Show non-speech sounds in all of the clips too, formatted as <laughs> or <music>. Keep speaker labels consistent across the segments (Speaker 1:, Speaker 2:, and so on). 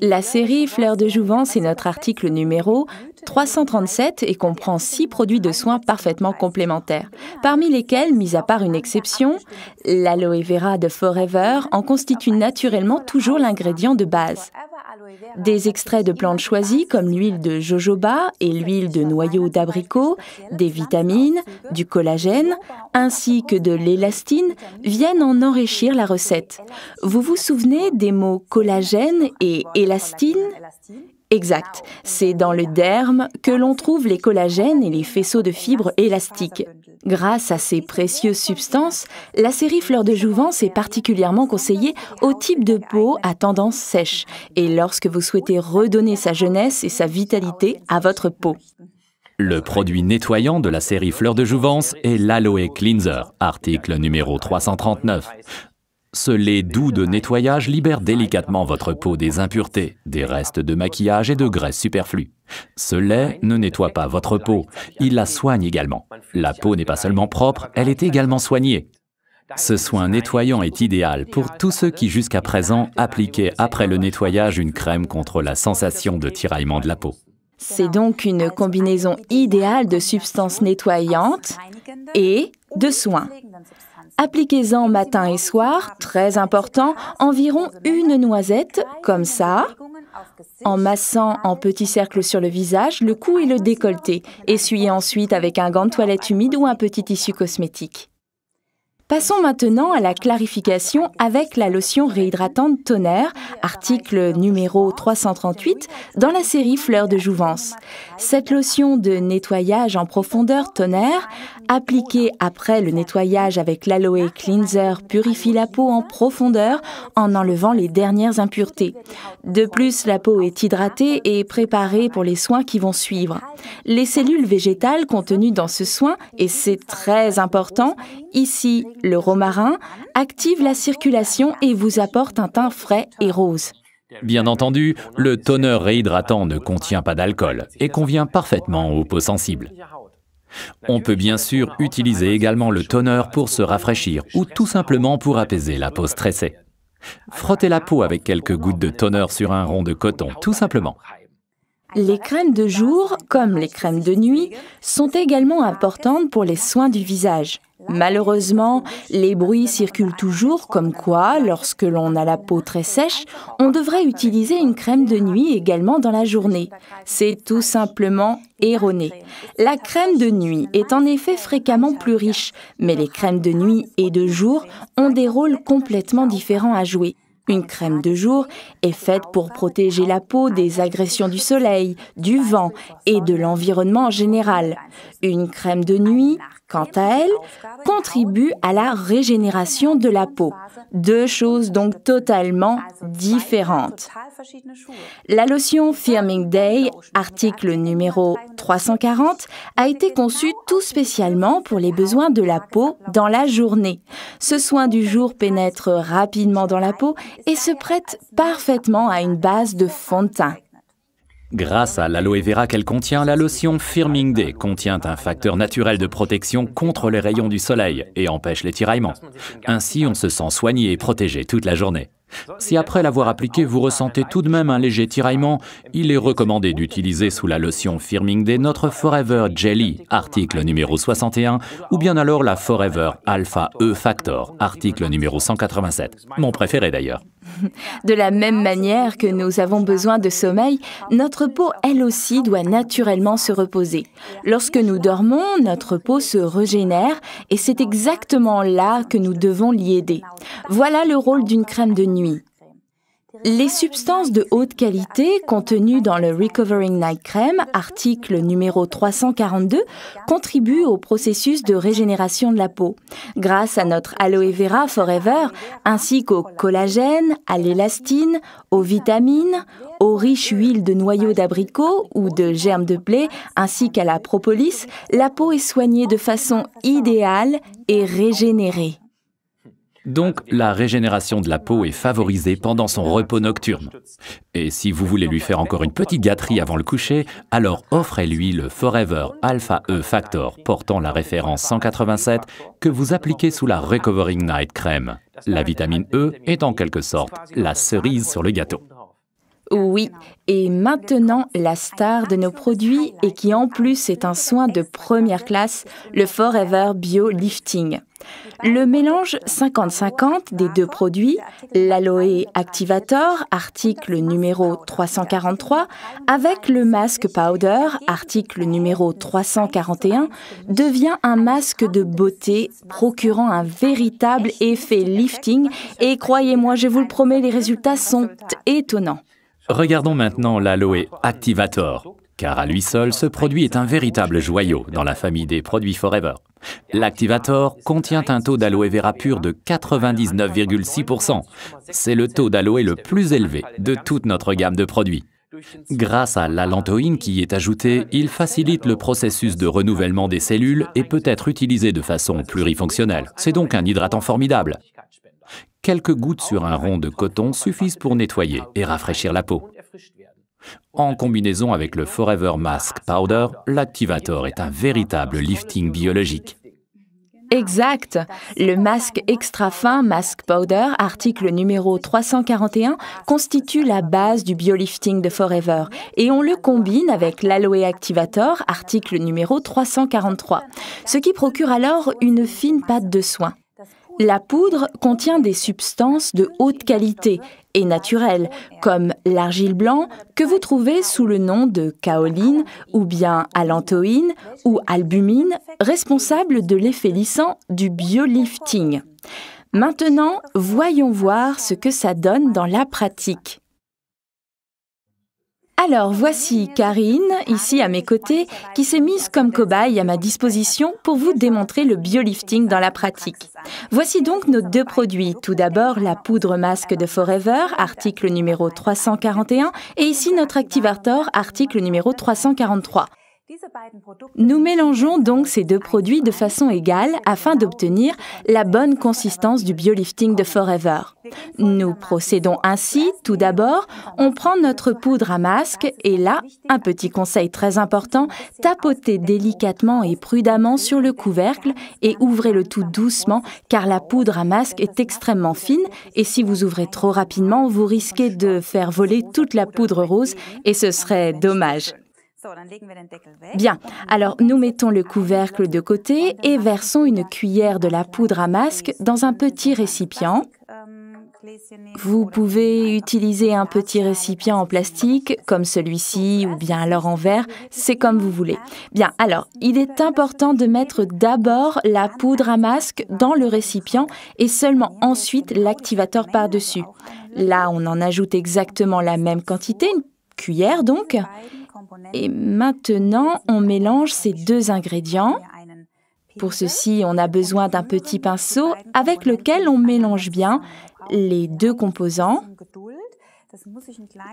Speaker 1: La série Fleurs de Jouvence est notre article numéro 337 et comprend six produits de soins parfaitement complémentaires, parmi lesquels, mis à part une exception, l'aloe vera de Forever en constitue naturellement toujours l'ingrédient de base. Des extraits de plantes choisies comme l'huile de jojoba et l'huile de noyau d'abricot, des vitamines, du collagène, ainsi que de l'élastine viennent en enrichir la recette. Vous vous souvenez des mots collagène et élastine Exact, c'est dans le derme que l'on trouve les collagènes et les faisceaux de fibres élastiques. Grâce à ces précieuses substances, la série Fleur de Jouvence est particulièrement conseillée au type de peau à tendance sèche et lorsque vous souhaitez redonner sa jeunesse et sa vitalité à votre peau.
Speaker 2: Le produit nettoyant de la série Fleur de Jouvence est l'Aloe Cleanser, article numéro 339. Ce lait doux de nettoyage libère délicatement votre peau des impuretés, des restes de maquillage et de graisse superflue. Ce lait ne nettoie pas votre peau, il la soigne également. La peau n'est pas seulement propre, elle est également soignée. Ce soin nettoyant est idéal pour tous ceux qui jusqu'à présent appliquaient après le nettoyage une crème contre la sensation de tiraillement de la peau.
Speaker 1: C'est donc une combinaison idéale de substances nettoyantes et de soins. Appliquez-en matin et soir, très important, environ une noisette, comme ça, en massant en petits cercles sur le visage, le cou et le décolleté. Essuyez ensuite avec un gant de toilette humide ou un petit tissu cosmétique. Passons maintenant à la clarification avec la lotion réhydratante Tonnerre, article numéro 338 dans la série Fleurs de Jouvence. Cette lotion de nettoyage en profondeur Tonnerre, appliquée après le nettoyage avec l'aloe cleanser, purifie la peau en profondeur en enlevant les dernières impuretés. De plus, la peau est hydratée et préparée pour les soins qui vont suivre. Les cellules végétales contenues dans ce soin, et c'est très important, ici le romarin active la circulation et vous apporte un teint frais et rose.
Speaker 2: Bien entendu, le toner réhydratant ne contient pas d'alcool et convient parfaitement aux peaux sensibles. On peut bien sûr utiliser également le toner pour se rafraîchir ou tout simplement pour apaiser la peau stressée. Frottez la peau avec quelques gouttes de toner sur un rond de coton, tout simplement.
Speaker 1: Les crèmes de jour, comme les crèmes de nuit, sont également importantes pour les soins du visage. Malheureusement, les bruits circulent toujours comme quoi, lorsque l'on a la peau très sèche, on devrait utiliser une crème de nuit également dans la journée. C'est tout simplement erroné. La crème de nuit est en effet fréquemment plus riche, mais les crèmes de nuit et de jour ont des rôles complètement différents à jouer. Une crème de jour est faite pour protéger la peau des agressions du soleil, du vent et de l'environnement en général. Une crème de nuit quant à elle, contribue à la régénération de la peau, deux choses donc totalement différentes. La lotion Firming Day, article numéro 340, a été conçue tout spécialement pour les besoins de la peau dans la journée. Ce soin du jour pénètre rapidement dans la peau et se prête parfaitement à une base de fond de teint.
Speaker 2: Grâce à l'aloe vera qu'elle contient, la lotion Firming Day contient un facteur naturel de protection contre les rayons du soleil et empêche les tiraillements. Ainsi, on se sent soigné et protégé toute la journée. Si après l'avoir appliqué, vous ressentez tout de même un léger tiraillement, il est recommandé d'utiliser sous la lotion Firming Day notre Forever Jelly, article numéro 61, ou bien alors la Forever Alpha E Factor, article numéro 187. Mon préféré d'ailleurs.
Speaker 1: <laughs> De la même manière que nous avons besoin de sommeil, notre peau, elle aussi, doit naturellement se reposer. Lorsque nous dormons, notre peau se régénère et c'est exactement là que nous devons l'y aider. Voilà le rôle d'une crème de nuit. Les substances de haute qualité contenues dans le Recovering Night Crème, article numéro 342, contribuent au processus de régénération de la peau. Grâce à notre aloe vera forever, ainsi qu'au collagène, à l'élastine, aux vitamines, aux riches huiles de noyaux d'abricot ou de germes de blé, ainsi qu'à la propolis, la peau est soignée de façon idéale et régénérée.
Speaker 2: Donc la régénération de la peau est favorisée pendant son repos nocturne. Et si vous voulez lui faire encore une petite gâterie avant le coucher, alors offrez-lui le Forever Alpha E Factor portant la référence 187 que vous appliquez sous la Recovering Night Crème. La vitamine E est en quelque sorte la cerise sur le gâteau.
Speaker 1: Oui, et maintenant la star de nos produits et qui en plus est un soin de première classe, le Forever Bio Lifting. Le mélange 50-50 des deux produits, l'Aloe Activator, article numéro 343, avec le masque powder, article numéro 341, devient un masque de beauté procurant un véritable effet lifting et croyez-moi, je vous le promets, les résultats sont étonnants.
Speaker 2: Regardons maintenant l'aloe Activator, car à lui seul, ce produit est un véritable joyau dans la famille des produits Forever. L'Activator contient un taux d'aloe vera pur de 99,6%. C'est le taux d'aloe le plus élevé de toute notre gamme de produits. Grâce à l'alantoïne qui y est ajoutée, il facilite le processus de renouvellement des cellules et peut être utilisé de façon plurifonctionnelle. C'est donc un hydratant formidable. Quelques gouttes sur un rond de coton suffisent pour nettoyer et rafraîchir la peau. En combinaison avec le Forever Mask Powder, l'activator est un véritable lifting biologique.
Speaker 1: Exact. Le masque extra fin Mask Powder, article numéro 341, constitue la base du biolifting de Forever et on le combine avec l'Aloe Activator, article numéro 343, ce qui procure alors une fine pâte de soin. La poudre contient des substances de haute qualité et naturelles, comme l'argile blanc que vous trouvez sous le nom de kaoline ou bien allantoïne ou albumine, responsable de l'effet lissant du biolifting. Maintenant, voyons voir ce que ça donne dans la pratique. Alors voici Karine, ici à mes côtés, qui s'est mise comme cobaye à ma disposition pour vous démontrer le biolifting dans la pratique. Voici donc nos deux produits. Tout d'abord la poudre masque de Forever, article numéro 341, et ici notre activator, article numéro 343. Nous mélangeons donc ces deux produits de façon égale afin d'obtenir la bonne consistance du biolifting de Forever. Nous procédons ainsi, tout d'abord, on prend notre poudre à masque et là, un petit conseil très important, tapotez délicatement et prudemment sur le couvercle et ouvrez le tout doucement car la poudre à masque est extrêmement fine et si vous ouvrez trop rapidement, vous risquez de faire voler toute la poudre rose et ce serait dommage. Bien, alors nous mettons le couvercle de côté et versons une cuillère de la poudre à masque dans un petit récipient. Vous pouvez utiliser un petit récipient en plastique comme celui-ci ou bien alors en verre, c'est comme vous voulez. Bien, alors il est important de mettre d'abord la poudre à masque dans le récipient et seulement ensuite l'activateur par-dessus. Là, on en ajoute exactement la même quantité, une cuillère donc, et maintenant, on mélange ces deux ingrédients. Pour ceci, on a besoin d'un petit pinceau avec lequel on mélange bien les deux composants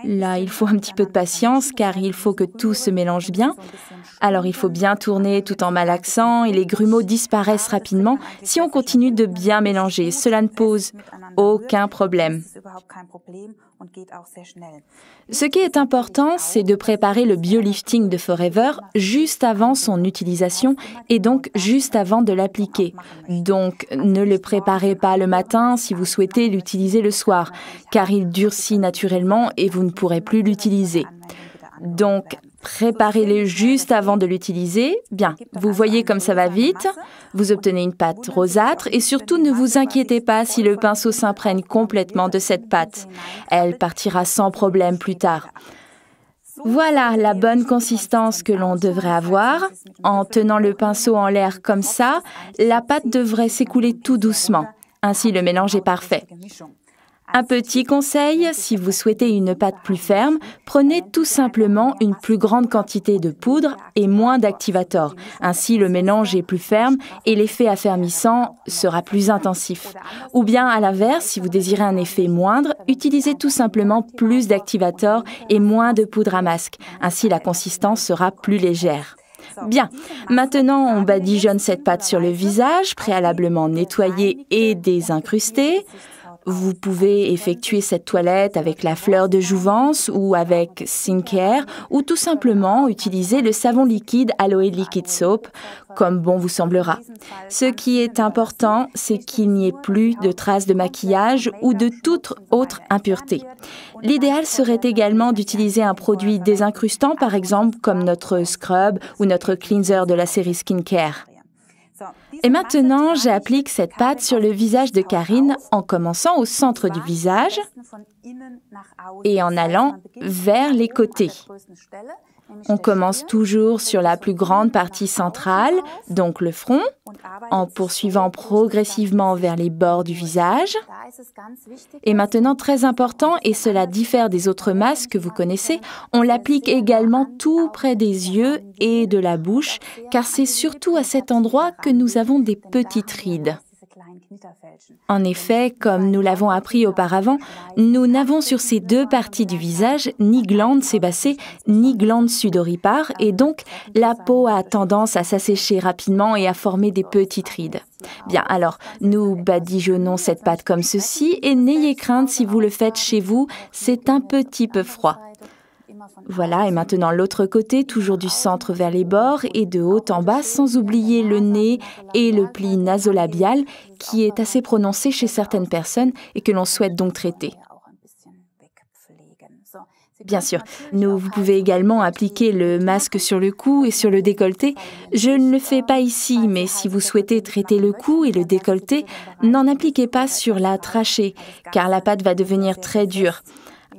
Speaker 1: Là, il faut un petit peu de patience car il faut que tout se mélange bien. Alors il faut bien tourner tout en malaxant et les grumeaux disparaissent ah, rapidement si on continue de bien mélanger. Cela ne pose aucun problème. Ce qui est important, c'est de préparer le biolifting de Forever juste avant son utilisation et donc juste avant de l'appliquer. Donc ne le préparez pas le matin si vous souhaitez l'utiliser le soir car il durcit naturellement et vous ne pourrez plus l'utiliser. Donc, préparez-le juste avant de l'utiliser. Bien, vous voyez comme ça va vite. Vous obtenez une pâte rosâtre et surtout ne vous inquiétez pas si le pinceau s'imprègne complètement de cette pâte. Elle partira sans problème plus tard. Voilà la bonne consistance que l'on devrait avoir. En tenant le pinceau en l'air comme ça, la pâte devrait s'écouler tout doucement. Ainsi, le mélange est parfait. Un petit conseil, si vous souhaitez une pâte plus ferme, prenez tout simplement une plus grande quantité de poudre et moins d'activator. Ainsi, le mélange est plus ferme et l'effet affermissant sera plus intensif. Ou bien, à l'inverse, si vous désirez un effet moindre, utilisez tout simplement plus d'activator et moins de poudre à masque. Ainsi, la consistance sera plus légère. Bien, maintenant on badigeonne cette pâte sur le visage, préalablement nettoyé et désincrusté. Vous pouvez effectuer cette toilette avec la fleur de jouvence ou avec Sincare ou tout simplement utiliser le savon liquide Aloe Liquid Soap comme bon vous semblera. Ce qui est important, c'est qu'il n'y ait plus de traces de maquillage ou de toute autre impureté. L'idéal serait également d'utiliser un produit désincrustant par exemple comme notre scrub ou notre cleanser de la série Skincare. Et maintenant, j'applique cette pâte sur le visage de Karine en commençant au centre du visage et en allant vers les côtés. On commence toujours sur la plus grande partie centrale, donc le front, en poursuivant progressivement vers les bords du visage. Et maintenant, très important, et cela diffère des autres masques que vous connaissez, on l'applique également tout près des yeux et de la bouche, car c'est surtout à cet endroit que nous avons des petites rides. En effet, comme nous l'avons appris auparavant, nous n'avons sur ces deux parties du visage ni glande sébacée ni glande sudoripare et donc la peau a tendance à s'assécher rapidement et à former des petites rides. Bien, alors nous badigeonnons cette pâte comme ceci et n'ayez crainte si vous le faites chez vous, c'est un petit peu froid. Voilà, et maintenant l'autre côté, toujours du ah centre vers les bords et de haut en bas, sans oublier le nez et le pli nasolabial qui est assez prononcé chez certaines personnes et que l'on souhaite donc traiter. Bien sûr, vous pouvez également appliquer le masque sur le cou et sur le décolleté. Je ne le fais pas ici, mais si vous souhaitez traiter le cou et le décolleté, n'en appliquez pas sur la trachée, car la pâte va devenir très dure.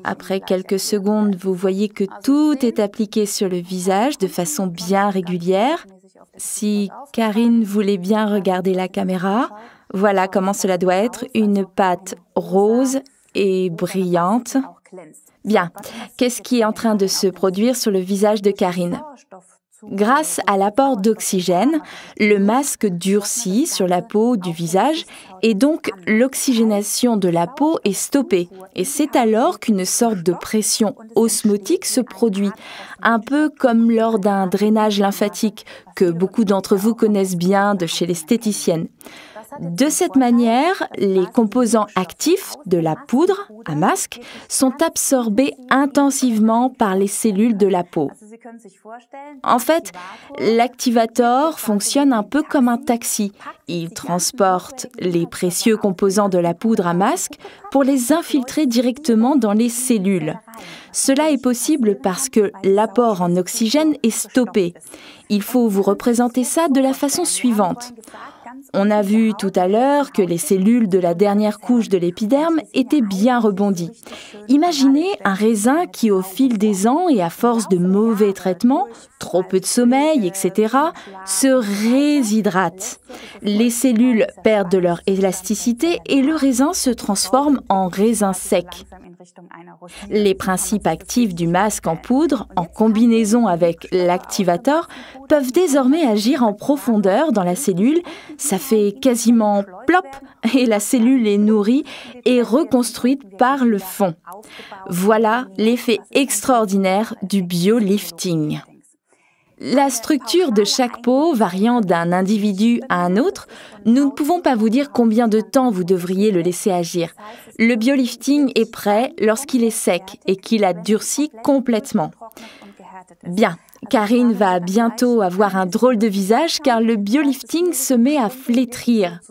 Speaker 1: Après quelques secondes, vous voyez que tout est appliqué sur le visage de façon bien régulière. Si Karine voulait bien regarder la caméra, voilà comment cela doit être, une pâte rose et brillante. Bien, qu'est-ce qui est en train de se produire sur le visage de Karine Grâce à l'apport d'oxygène, le masque durcit sur la peau du visage et donc l'oxygénation de la peau est stoppée. Et c'est alors qu'une sorte de pression osmotique se produit, un peu comme lors d'un drainage lymphatique que beaucoup d'entre vous connaissent bien de chez l'esthéticienne. De cette manière, les composants actifs de la poudre, à masque, sont absorbés intensivement par les cellules de la peau. En fait, l'activator fonctionne un peu comme un taxi. Il transporte les précieux composants de la poudre à masque pour les infiltrer directement dans les cellules. Cela est possible parce que l'apport en oxygène est stoppé. Il faut vous représenter ça de la façon suivante. On a vu tout à l'heure que les cellules de la dernière couche de l'épiderme étaient bien rebondies. Imaginez un raisin qui, au fil des ans et à force de mauvais traitements, trop peu de sommeil, etc., se réshydrate. Les cellules perdent de leur élasticité et le raisin se transforme en raisin sec. Les principes actifs du masque en poudre, en combinaison avec l'activateur, peuvent désormais agir en profondeur dans la cellule, ça fait quasiment plop et la cellule est nourrie et reconstruite par le fond. Voilà l'effet extraordinaire du biolifting. La structure de chaque peau variant d'un individu à un autre, nous ne pouvons pas vous dire combien de temps vous devriez le laisser agir. Le biolifting est prêt lorsqu'il est sec et qu'il a durci complètement. Bien, Karine va bientôt avoir un drôle de visage car le biolifting se met à flétrir.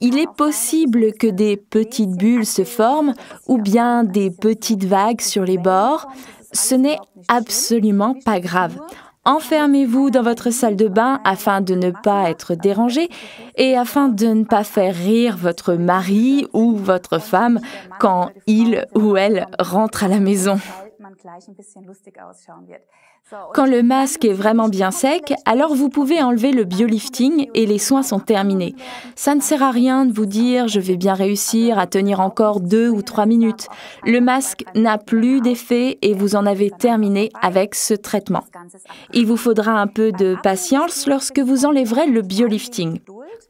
Speaker 1: Il est possible que des petites bulles se forment ou bien des petites vagues sur les bords. Ce n'est absolument pas grave. Enfermez-vous dans votre salle de bain afin de ne pas être dérangé et afin de ne pas faire rire votre mari ou votre femme quand il ou elle rentre à la maison. Quand le masque est vraiment bien sec, alors vous pouvez enlever le biolifting et les soins sont terminés. Ça ne sert à rien de vous dire je vais bien réussir à tenir encore deux ou trois minutes. Le masque n'a plus d'effet et vous en avez terminé avec ce traitement. Il vous faudra un peu de patience lorsque vous enlèverez le biolifting.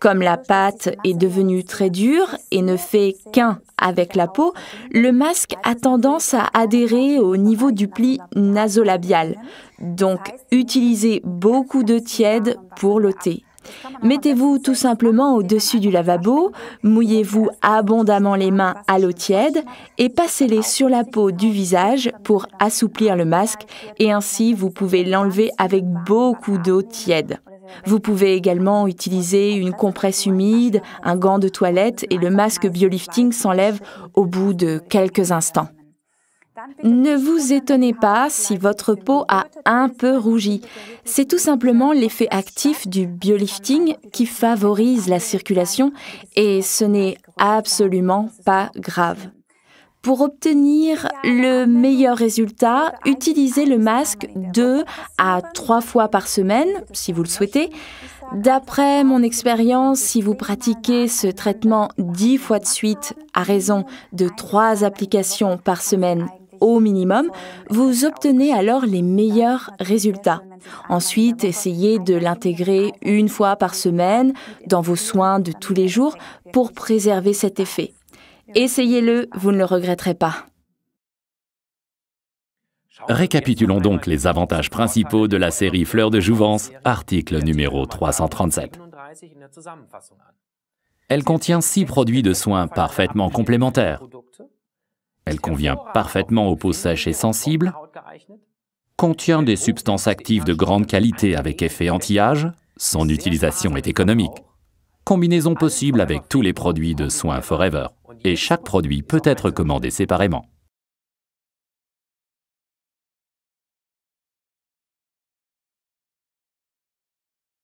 Speaker 1: Comme la pâte est devenue très dure et ne fait qu'un avec la peau, le masque a tendance à adhérer au niveau du pli nasolabial. Donc, utilisez beaucoup d'eau tiède pour l'ôter. Mettez-vous tout simplement au-dessus du lavabo, mouillez-vous abondamment les mains à l'eau tiède et passez-les sur la peau du visage pour assouplir le masque et ainsi vous pouvez l'enlever avec beaucoup d'eau tiède. Vous pouvez également utiliser une compresse humide, un gant de toilette et le masque biolifting s'enlève au bout de quelques instants. Ne vous étonnez pas si votre peau a un peu rougi. C'est tout simplement l'effet actif du biolifting qui favorise la circulation et ce n'est absolument pas grave. Pour obtenir le meilleur résultat, utilisez le masque deux à trois fois par semaine, si vous le souhaitez. D'après mon expérience, si vous pratiquez ce traitement dix fois de suite à raison de trois applications par semaine au minimum, vous obtenez alors les meilleurs résultats. Ensuite, essayez de l'intégrer une fois par semaine dans vos soins de tous les jours pour préserver cet effet. Essayez-le, vous ne le regretterez pas.
Speaker 2: Récapitulons donc les avantages principaux de la série Fleurs de Jouvence, article numéro 337. Elle contient six produits de soins parfaitement complémentaires. Elle convient parfaitement aux peaux sèches et sensibles, contient des substances actives de grande qualité avec effet anti-âge, son utilisation est économique. Combinaison possible avec tous les produits de soins Forever. Et chaque produit peut être commandé séparément.